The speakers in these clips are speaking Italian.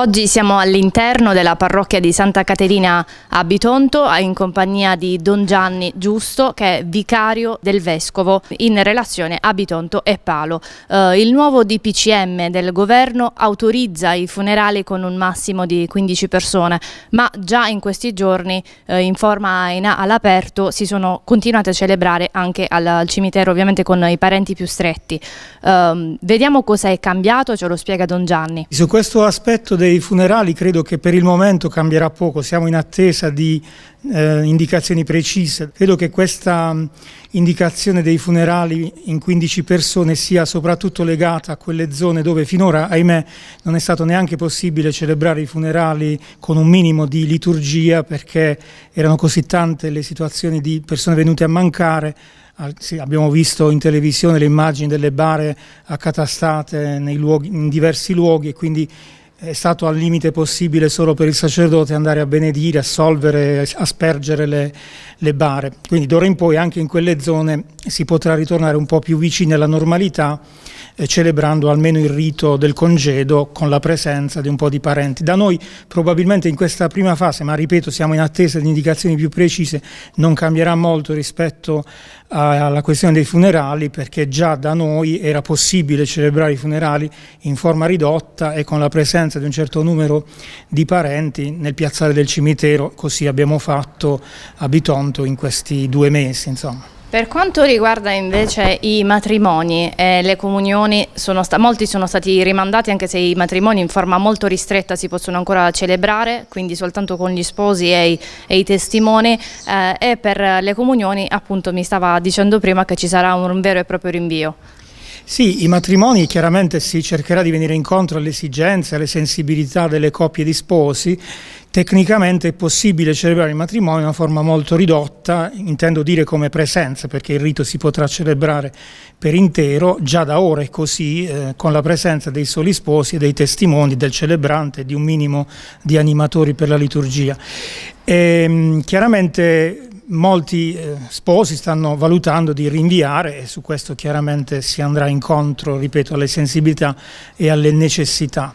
Oggi siamo all'interno della parrocchia di Santa Caterina a Bitonto in compagnia di Don Gianni Giusto che è vicario del Vescovo in relazione a Bitonto e Palo. Eh, il nuovo DPCM del governo autorizza i funerali con un massimo di 15 persone ma già in questi giorni eh, in forma all'aperto si sono continuate a celebrare anche al, al, cimitero ovviamente con i parenti più stretti. Eh, vediamo cosa è cambiato, ce lo spiega Don Gianni. Su questo aspetto dei dei funerali credo che per il momento cambierà poco, siamo in attesa di eh, indicazioni precise. Credo che questa indicazione dei funerali in 15 persone sia soprattutto legata a quelle zone dove finora, ahimè, non è stato neanche possibile celebrare i funerali con un minimo di liturgia perché erano così tante le situazioni di persone venute a mancare sì, abbiamo visto in televisione le immagini delle bare accatastate luoghi, in diversi luoghi e quindi è stato al limite possibile solo per il sacerdote andare a benedire, assolvere, aspergere le, le bare. Quindi d'ora in poi anche in quelle zone si potrà ritornare un po' più vicini alla normalità eh, celebrando almeno il rito del congedo con la presenza di un po' di parenti. Da noi probabilmente in questa prima fase, ma ripeto siamo in attesa di indicazioni più precise, non cambierà molto rispetto a, alla questione dei funerali perché già da noi era possibile celebrare i funerali in forma ridotta e con la presenza di un certo numero di parenti nel piazzale del cimitero, così abbiamo fatto a Bitonto in questi due mesi. Insomma. Per quanto riguarda invece i matrimoni, eh, le comunioni, sono molti sono stati rimandati anche se i matrimoni in forma molto ristretta si possono ancora celebrare, quindi soltanto con gli sposi e i, e i testimoni eh, e per le comunioni appunto mi stava dicendo prima che ci sarà un vero e proprio rinvio. Sì, i matrimoni chiaramente si cercherà di venire incontro alle esigenze, alle sensibilità delle coppie di sposi. Tecnicamente è possibile celebrare il matrimonio in una forma molto ridotta, intendo dire come presenza, perché il rito si potrà celebrare per intero, già da ora è così, eh, con la presenza dei soli sposi e dei testimoni, del celebrante, di un minimo di animatori per la liturgia. E, ehm, chiaramente molti eh, sposi stanno valutando di rinviare e su questo chiaramente si andrà incontro, ripeto, alle sensibilità e alle necessità.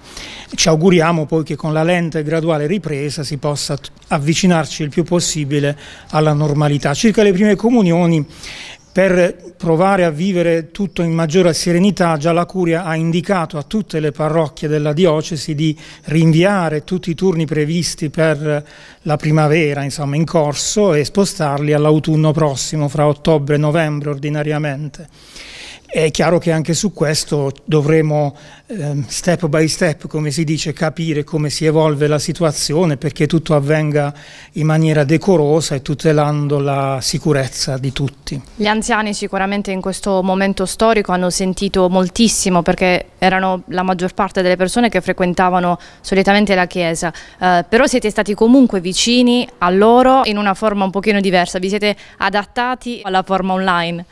Ci auguriamo poi che con la lenta e graduale ripresa si possa avvicinarci il più possibile alla normalità. Circa le prime comunioni, per provare a vivere tutto in maggiore serenità, già la Curia ha indicato a tutte le parrocchie della diocesi di rinviare tutti i turni previsti per la primavera, insomma, in corso e spostarli all'autunno prossimo, fra ottobre e novembre ordinariamente. È chiaro che anche su questo dovremo ehm, step by step, come si dice, capire come si evolve la situazione perché tutto avvenga in maniera decorosa e tutelando la sicurezza di tutti. Gli anziani sicuramente in questo momento storico hanno sentito moltissimo perché erano la maggior parte delle persone che frequentavano solitamente la chiesa, eh, però siete stati comunque vicini a loro in una forma un pochino diversa, vi siete adattati alla forma online.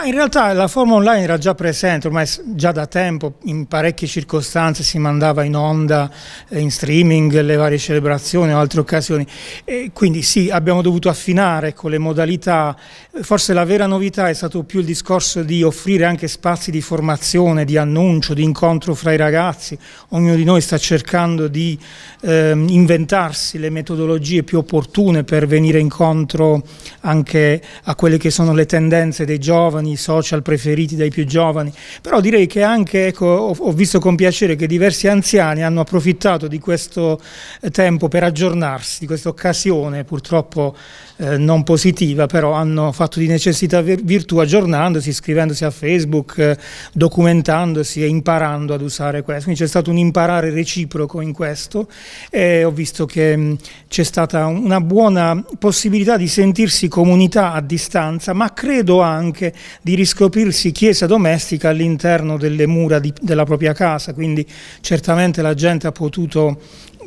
Ma in realtà la forma online era già presente, ormai già da tempo, in parecchie circostanze si mandava in onda, eh, in streaming, le varie celebrazioni o altre occasioni. E quindi sì, abbiamo dovuto affinare con ecco, le modalità, forse la vera novità è stato più il discorso di offrire anche spazi di formazione, di annuncio, di incontro fra i ragazzi. Ognuno di noi sta cercando di eh, inventarsi le metodologie più opportune per venire incontro anche a quelle che sono le tendenze dei giovani italiani, i social preferiti dai più giovani, però direi che anche, ecco, ho visto con piacere che diversi anziani hanno approfittato di questo eh, tempo per aggiornarsi, di questa occasione purtroppo eh, non positiva, però hanno fatto di necessità virtù aggiornandosi, iscrivendosi a Facebook, eh, documentandosi e imparando ad usare questo. Quindi c'è stato un imparare reciproco in questo e ho visto che mm, c'è stata una buona possibilità di sentirsi comunità a distanza, ma credo anche di riscoprirsi chiesa domestica all'interno delle mura di, della propria casa, quindi certamente la gente ha potuto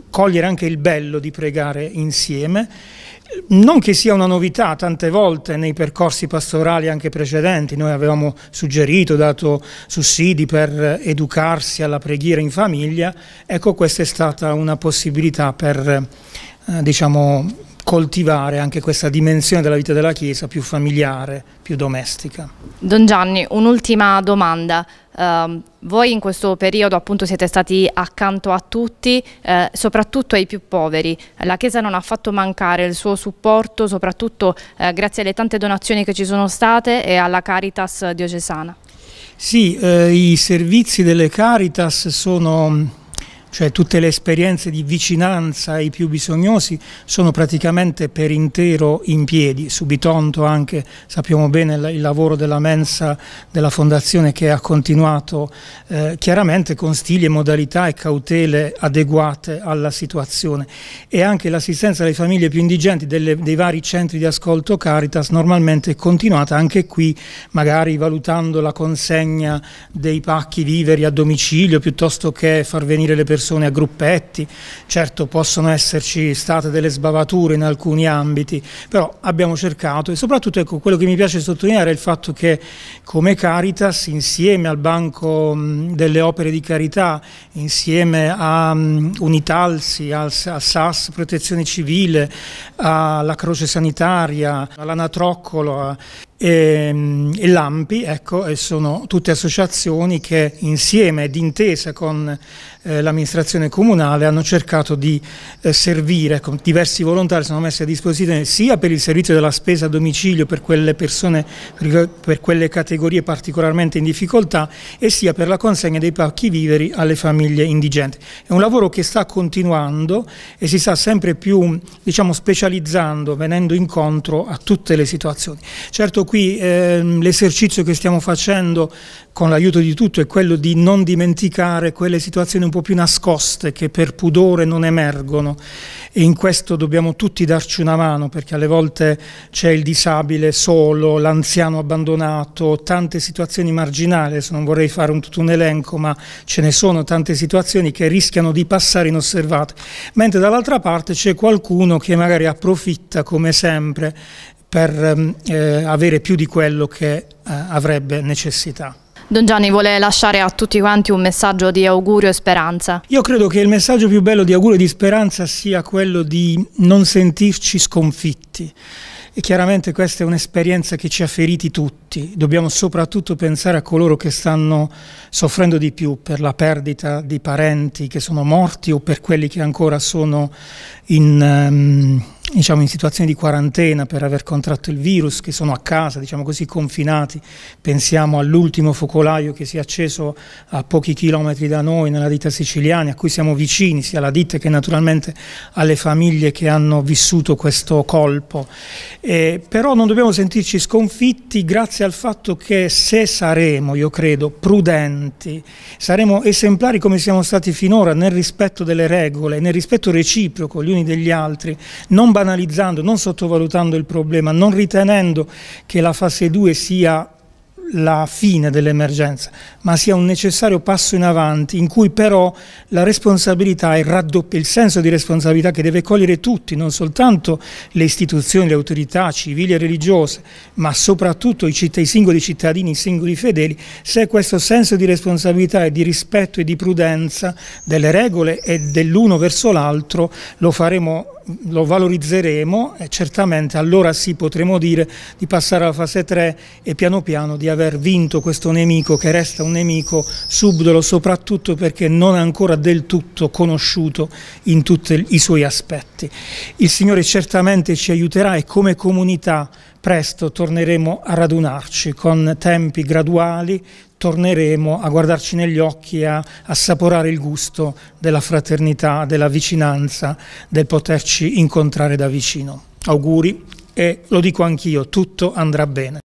cogliere anche il bello di pregare insieme. Non che sia una novità, tante volte nei percorsi pastorali anche precedenti noi avevamo suggerito, dato sussidi per educarsi alla preghiera in famiglia, ecco questa è stata una possibilità per eh, diciamo, coltivare anche questa dimensione della vita della Chiesa più familiare, più domestica. Don Gianni, un'ultima domanda. Eh, voi in questo periodo appunto siete stati accanto a tutti, eh, soprattutto ai più poveri. La Chiesa non ha fatto mancare il suo supporto, soprattutto eh, grazie alle tante donazioni che ci sono state e alla Caritas diocesana. Sì, eh, i servizi delle Caritas sono cioè tutte le esperienze di vicinanza ai più bisognosi sono praticamente per intero in piedi, Subitonto anche sappiamo bene il lavoro della mensa della fondazione che ha continuato eh, chiaramente con stili e modalità e cautele adeguate alla situazione e anche l'assistenza alle famiglie più indigenti delle, dei vari centri di ascolto Caritas normalmente è continuata anche qui magari valutando la consegna dei pacchi viveri a domicilio piuttosto che far venire le persone persone a gruppetti, certo possono esserci state delle sbavature in alcuni ambiti, però abbiamo cercato e soprattutto ecco, quello che mi piace sottolineare è il fatto che come Caritas insieme al Banco delle Opere di Carità, insieme a Unitalsi, a SAS Protezione Civile, alla Croce Sanitaria, all'Anatroccolo, e, ehm, e l'AMPI, ecco, e sono tutte associazioni che insieme, d'intesa con eh, l'amministrazione comunale, hanno cercato di eh, servire, ecco, diversi volontari sono messi a disposizione sia per il servizio della spesa a domicilio per quelle persone, per, per quelle categorie particolarmente in difficoltà e sia per la consegna dei pacchi viveri alle famiglie indigenti. È un lavoro che sta continuando e si sta sempre più diciamo, specializzando, venendo incontro a tutte le situazioni. Certo qui eh, l'esercizio che stiamo facendo con l'aiuto di tutto è quello di non dimenticare quelle situazioni un po' più nascoste che per pudore non emergono e in questo dobbiamo tutti darci una mano perché alle volte c'è il disabile solo, l'anziano abbandonato, tante situazioni marginali, adesso non vorrei fare un, tutto un elenco ma ce ne sono tante situazioni che rischiano di passare inosservate, mentre dall'altra parte c'è qualcuno che magari approfitta come sempre per ehm, eh, avere più di quello che eh, avrebbe necessità. Don Gianni vuole lasciare a tutti quanti un messaggio di augurio e speranza. Io credo che il messaggio più bello di augurio e di speranza sia quello di non sentirci sconfitti. E chiaramente questa è un'esperienza che ci ha feriti tutti. Dobbiamo soprattutto pensare a coloro che stanno soffrendo di più per la perdita di parenti che sono morti o per quelli che ancora sono in, um, diciamo, in situazioni di quarantena per aver contratto il virus, che sono a casa, diciamo così, confinati. Pensiamo all'ultimo focolaio che si è acceso a pochi chilometri da noi, nella ditta siciliana, a cui siamo vicini, sia alla ditta che naturalmente alle famiglie che hanno vissuto questo colpo. Eh, però non dobbiamo sentirci sconfitti grazie al fatto che se saremo, io credo, prudenti, saremo esemplari come siamo stati finora nel rispetto delle regole, nel rispetto reciproco gli uni degli altri, non banalizzando, non sottovalutando il problema, non ritenendo che la fase 2 sia la fine dell'emergenza, ma sia un necessario passo in avanti in cui però la responsabilità e raddoppia il senso di responsabilità che deve cogliere tutti, non soltanto le istituzioni, le autorità civili e religiose, ma soprattutto i, citt- i singoli cittadini, i singoli fedeli, se questo senso di responsabilità e di rispetto e di prudenza delle regole e dell'uno verso l'altro lo faremo lo valorizzeremo e certamente allora sì potremo dire di passare alla fase 3 e piano piano di aver vinto questo nemico che resta un nemico subdolo soprattutto perché non è ancora del tutto conosciuto in tutti i suoi aspetti. Il Signore certamente ci aiuterà e come comunità presto torneremo a radunarci con tempi graduali, torneremo a guardarci negli occhi e a assaporare il gusto della fraternità, della vicinanza, del poterci incontrare da vicino. Auguri e lo dico anch'io, tutto andrà bene.